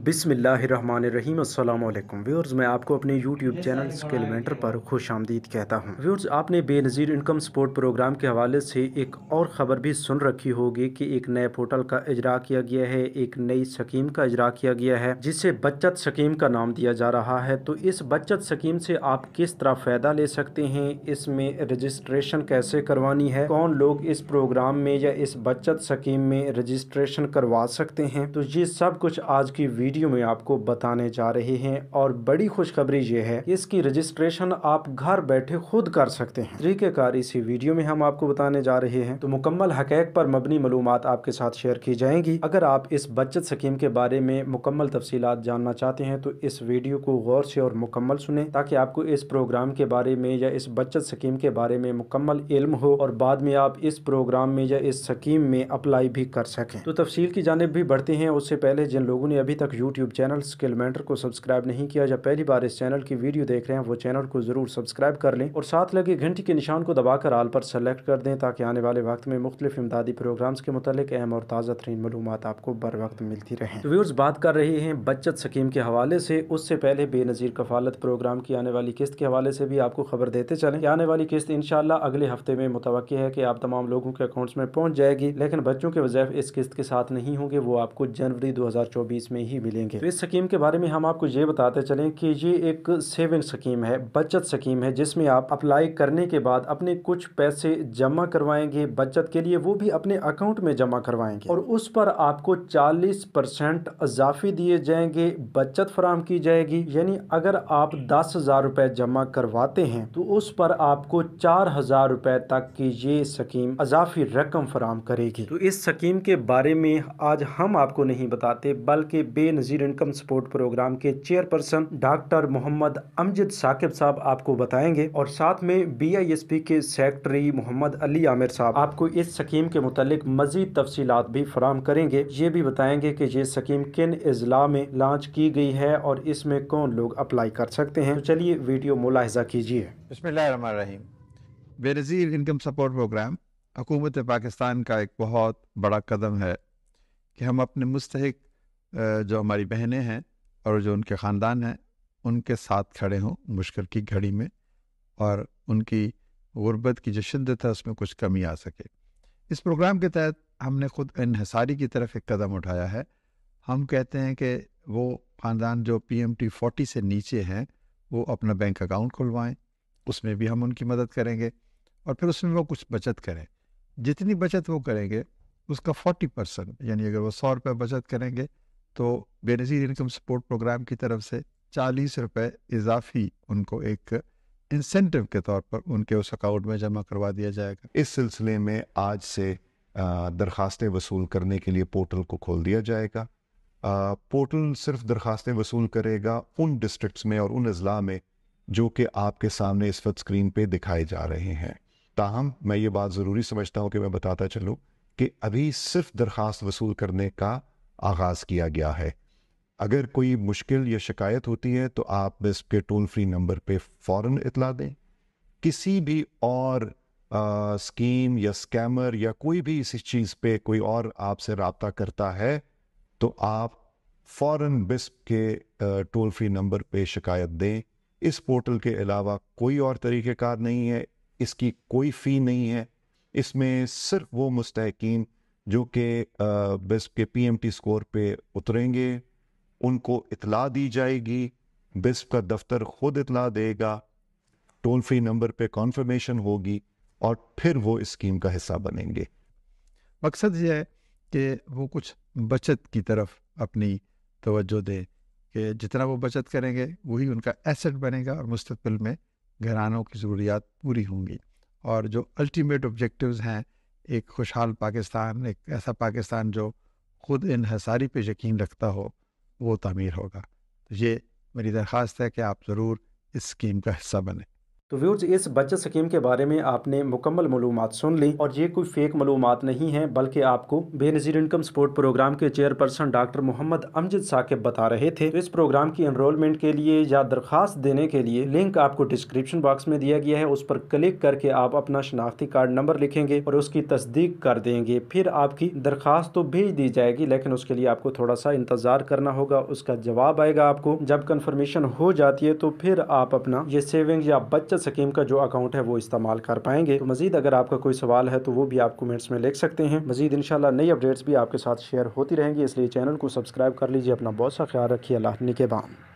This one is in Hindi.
बिसमीम अल्लाम व्यूर्स मैं आपको अपने यूट्यूब चैनल स्किल मेंटर पर खुश आमदीद कहता हूँ व्यूर्स आपने बेनज़ीर इनकम सपोर्ट प्रोग्राम के हवाले से एक और ख़बर भी सुन रखी होगी कि एक नए पोर्टल का इजरा किया गया है एक नई स्कीम का इजरा किया गया है जिसे बचत स्कीम का नाम दिया जा रहा है तो इस बचत स्कीम से आप किस तरह फ़ायदा ले सकते हैं इसमें रजिस्ट्रेशन कैसे करवानी है कौन लोग इस प्रोग्राम में या इस बचत स्कीम में रजिस्ट्रेशन करवा सकते हैं तो ये सब कुछ आज की वीडियो में आपको बताने जा रहे हैं और बड़ी खुशखबरी ये है इसकी रजिस्ट्रेशन आप घर बैठे खुद कर सकते हैं तरीके कार इसी वीडियो में हम आपको बताने जा रहे हैं तो मुकम्मल हकैक पर मबनी मालूम आपके साथ शेयर की जाएंगी अगर आप इस बचत स्कीम के बारे में मुकम्मल तफसीत जानना चाहते हैं तो इस वीडियो को गौर से और मुकम्मल सुने ताकि आपको इस प्रोग्राम के बारे में या इस बचत स्कीम के बारे में मुकम्मल इल्म हो और बाद में आप इस प्रोग्राम में या इस स्कीम में अप्लाई भी कर सकें तो तफसील की जानब भी बढ़ते हैं उससे पहले जिन लोगों ने अभी तक तक यूट्यूब चैनल स्किल मेंटर को सब्सक्राइब नहीं किया या पहली बार इस चैनल की वीडियो देख रहे हैं वो चैनल को जरूर सब्सक्राइब कर लें और साथ लगे घंटी के निशान को दबाकर आल पर सेलेक्ट कर दें ताकि आने वाले वक्त में मुख्तलिफ इमदादी प्रोग्राम्स के मतलब अहम और ताज़ा तरीन मालूम आपको बर वक्त मिलती रहे तो व्यूर्स बात कर रहे हैं बचत स्कीम के हवाले से उससे पहले बेनज़ीर कफालत प्रोग्राम की आने वाली किस्त के हवाले से भी आपको खबर देते चले आने वाली किस्त इनशाला अगले हफ्ते में मुतव है कि आप तमाम लोगों के अकाउंट्स में पहुँच जाएगी लेकिन बच्चों के वजह इस किस्त के साथ नहीं होंगे वो आपको जनवरी दो हज़ार चौबीस में ही मिलेंगे तो इस स्कीम के बारे में हम आपको ये बताते चलें कि ये एक सेविंग स्कीम है बचत स्कीम है जिसमें आप अप्लाई करने के बाद अपने कुछ पैसे जमा करवाएंगे बचत के लिए वो भी अपने अकाउंट में जमा करवाएंगे और उस पर आपको चालीस परसेंट अजाफी दिए जाएंगे बचत फराम की जाएगी यानी अगर आप दस हज़ार रुपये जमा करवाते हैं तो उस पर आपको चार हज़ार रुपये तक की ये स्कीम अजाफी रकम फराम करेगी तो इस स्कीम के बारे में आज हम आपको नहीं बताते बल्कि Benazir income support programme के चेयरपर्सन डॉक्टर मोहम्मद अमजद साकिब साहब आपको बताएंगे और साथ में बी आई एस पी के सेक्रेटरी मोहम्मद अली आमिर साहब आपको इस स्कीम के मुतालिक मजीद तफसी भी फराम करेंगे ये भी बताएंगे कि ये स्कीम किन अजला में लॉन्च की गई है और इसमें कौन लोग अप्लाई कर सकते हैं तो चलिए वीडियो मुलाहजा कीजिए बसमीम बेनज़ीर इनकम सपोर्ट प्रोग्राम हकूमत पाकिस्तान का एक बहुत बड़ा कदम है कि हम अपने मुस्तक जो हमारी बहनें हैं और जो उनके ख़ानदान हैं उनके साथ खड़े हों मुश्किल की घड़ी में और उनकी गुर्बत की जो शिद्दत है उसमें कुछ कमी आ सके इस प्रोग्राम के तहत हमने खुद इनहसारी की तरफ एक कदम उठाया है हम कहते हैं कि वो ख़ानदान जो पी एम टी फोर्टी से नीचे हैं वो अपना बैंक अकाउंट खुलवाएँ उसमें भी हम उनकी मदद करेंगे और फिर उसमें वो कुछ बचत करें जितनी बचत वो करेंगे उसका फोर्टी परसेंट यानी अगर वो सौ रुपये बचत करेंगे तो बेनजीर इनकम सपोर्ट प्रोग्राम की तरफ से चालीस रुपये इजाफी उनको एक इंसेंटिव के तौर पर उनके उस अकाउंट में जमा करवा दिया जाएगा इस सिलसिले में आज से दरखास्तें वसूल करने के लिए पोर्टल को खोल दिया जाएगा पोर्टल सिर्फ दरखास्तें वसूल करेगा उन डिस्ट्रिक्ट्स में और उन अजला में जो कि आपके सामने इस वक्त स्क्रीन पे दिखाए जा रहे हैं ताहम मैं ये बात ज़रूरी समझता हूँ कि मैं बताता चलूँ कि अभी सिर्फ दरख्वास्त वसूल करने का आगाज़ किया गया है अगर कोई मुश्किल या शिकायत होती है तो आप इसके टोल फ्री नंबर पे फ़ौर इतला दें किसी भी और आ, स्कीम या स्कैमर या कोई भी इसी चीज़ पे कोई और आपसे रबता करता है तो आप फ़ौर बिस्प के टोल फ्री नंबर पे शिकायत दें इस पोर्टल के अलावा कोई और तरीक़ेकार नहीं है इसकी कोई फ़ी नहीं है इसमें सिर्फ वो मुस्तकिन जो कि बिस्क के पीएमटी स्कोर पे उतरेंगे उनको इतला दी जाएगी बिस्प का दफ्तर खुद इतला देगा टोल फ्री नंबर पे कॉन्फर्मेशन होगी और फिर वो स्कीम का हिस्सा बनेंगे मकसद यह है कि वो कुछ बचत की तरफ अपनी तवज्जो दें कि जितना वो बचत करेंगे वही उनका एसेट बनेगा और मुस्तबिल में घरानों की ज़रूरियात पूरी होंगी और जो अल्टीमेट ऑब्जेक्टिव्स हैं एक खुशहाल पाकिस्तान एक ऐसा पाकिस्तान जो खुद इनहसारी पे यकीन रखता हो वो तमीर होगा तो ये मेरी दरख्वास्त है कि आप ज़रूर इस स्कीम का हिस्सा बने तो व्यूर्स इस बचत स्कीम के बारे में आपने मुकम्मल मालूम सुन ली और ये कोई फेक मलूम नहीं है बल्कि आपको बेनजीर इनकम सपोर्ट प्रोग्राम के चेयरपर्सन डॉक्टर मोहम्मद अमजद साकिब बता रहे थे तो इस प्रोग्राम की एनरोलमेंट के लिए या दरखास्त देने के लिए लिंक आपको डिस्क्रिप्शन बॉक्स में दिया गया है उस पर क्लिक करके आप अपना शनाख्ती कार्ड नंबर लिखेंगे और उसकी तस्दीक कर देंगे फिर आपकी दरखास्त तो भेज दी जाएगी लेकिन उसके लिए आपको थोड़ा सा इंतज़ार करना होगा उसका जवाब आएगा आपको जब कन्फर्मेशन हो जाती है तो फिर आप अपना ये सेविंग या बचत सकीम का जो अकाउंट है वो इस्तेमाल कर पाएंगे तो मजीद अगर आपका कोई सवाल है तो वो भी आप कमेंट्स में लिख सकते हैं मजीद इनशाला नई अपडेट्स भी आपके साथ शेयर होती रहेंगी इसलिए चैनल को सब्सक्राइब कर लीजिए अपना बहुत सा ख्याल रखिए अल्लाह निकेबान